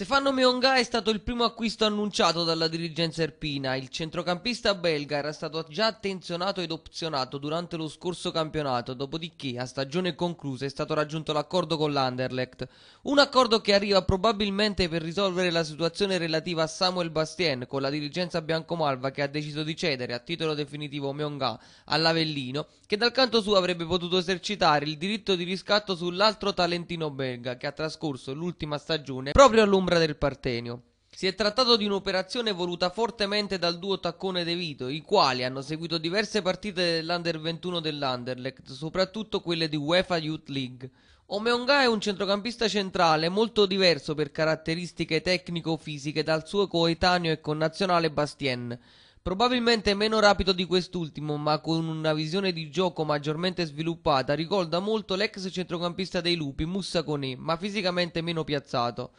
Stefano Meonga è stato il primo acquisto annunciato dalla dirigenza erpina. Il centrocampista belga era stato già attenzionato ed opzionato durante lo scorso campionato, dopodiché a stagione conclusa è stato raggiunto l'accordo con l'Anderlecht, un accordo che arriva probabilmente per risolvere la situazione relativa a Samuel Bastien con la dirigenza biancomalva che ha deciso di cedere a titolo definitivo Meonga all'Avellino, che dal canto suo avrebbe potuto esercitare il diritto di riscatto sull'altro talentino belga che ha trascorso l'ultima stagione proprio all'Umbria all'ombra del Partenio. Si è trattato di un'operazione voluta fortemente dal duo Taccone De Vito, i quali hanno seguito diverse partite dell'Under 21 dell'Anderlecht, soprattutto quelle di UEFA Youth League. Omeonga è un centrocampista centrale molto diverso per caratteristiche tecnico-fisiche dal suo coetaneo e connazionale Bastien, probabilmente meno rapido di quest'ultimo, ma con una visione di gioco maggiormente sviluppata, ricorda molto l'ex centrocampista dei Lupi, Mussa Cone, ma fisicamente meno piazzato.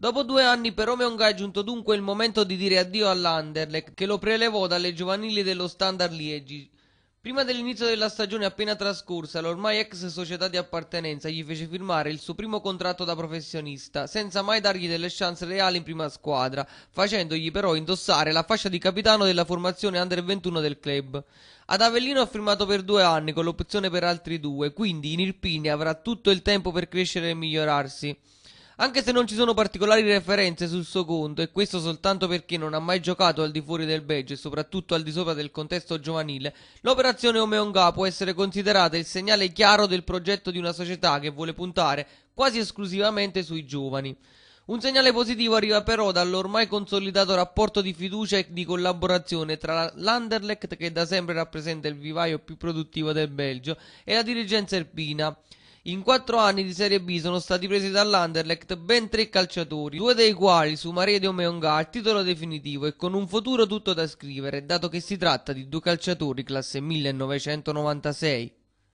Dopo due anni per Omeonga è giunto dunque il momento di dire addio all'Anderlecht, che lo prelevò dalle giovanili dello Standard Liegi. Prima dell'inizio della stagione appena trascorsa, l'ormai ex società di appartenenza gli fece firmare il suo primo contratto da professionista, senza mai dargli delle chance reali in prima squadra, facendogli però indossare la fascia di capitano della formazione under 21 del club. Ad Avellino ha firmato per due anni con l'opzione per altri due, quindi in Irpini avrà tutto il tempo per crescere e migliorarsi. Anche se non ci sono particolari referenze sul suo conto, e questo soltanto perché non ha mai giocato al di fuori del Belgio e soprattutto al di sopra del contesto giovanile, l'operazione Omeonga può essere considerata il segnale chiaro del progetto di una società che vuole puntare quasi esclusivamente sui giovani. Un segnale positivo arriva però dall'ormai consolidato rapporto di fiducia e di collaborazione tra l'Anderlecht, che da sempre rappresenta il vivaio più produttivo del Belgio, e la dirigenza erpina. In quattro anni di Serie B sono stati presi dall'Anderlecht ben tre calciatori, due dei quali su Maria De Omeonga al titolo definitivo e con un futuro tutto da scrivere, dato che si tratta di due calciatori classe 1996.